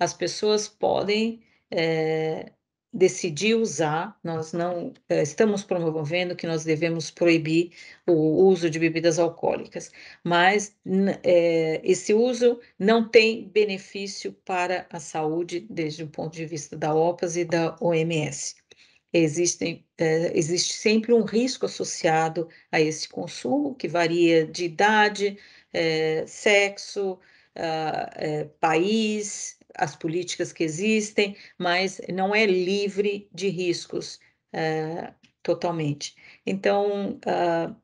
as pessoas podem é, decidir usar, nós não é, estamos promovendo que nós devemos proibir o uso de bebidas alcoólicas, mas é, esse uso não tem benefício para a saúde desde o ponto de vista da OPAS e da OMS. Existem, é, existe sempre um risco associado a esse consumo, que varia de idade, sexo, ah, país, as políticas que existem, mas não é livre de riscos uh, totalmente. Então, uh,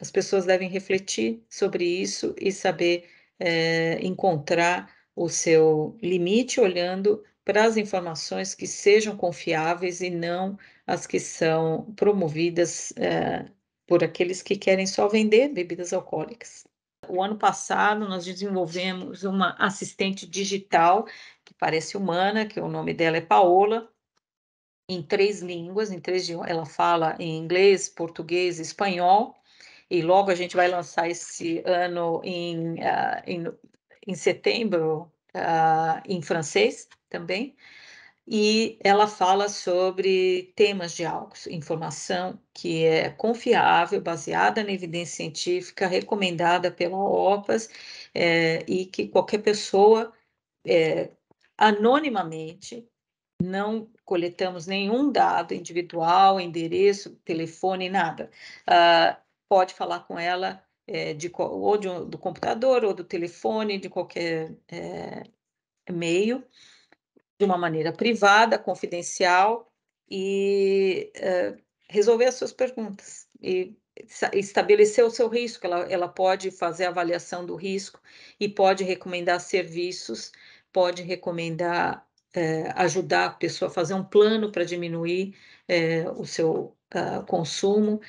as pessoas devem refletir sobre isso e saber uh, encontrar o seu limite olhando para as informações que sejam confiáveis e não as que são promovidas eh, por aqueles que querem só vender bebidas alcoólicas. O ano passado, nós desenvolvemos uma assistente digital, que parece humana, que o nome dela é Paola, em três línguas, em três ela fala em inglês, português e espanhol, e logo a gente vai lançar esse ano em, uh, em, em setembro uh, em francês também e ela fala sobre temas de álcool, informação que é confiável, baseada na evidência científica, recomendada pela OPAS é, e que qualquer pessoa é, anonimamente não coletamos nenhum dado individual, endereço, telefone, nada. Uh, pode falar com ela é, de, ou de, do computador ou do telefone, de qualquer meio de uma maneira privada, confidencial e eh, resolver as suas perguntas e estabelecer o seu risco. Ela, ela pode fazer a avaliação do risco e pode recomendar serviços, pode recomendar eh, ajudar a pessoa a fazer um plano para diminuir eh, o seu uh, consumo.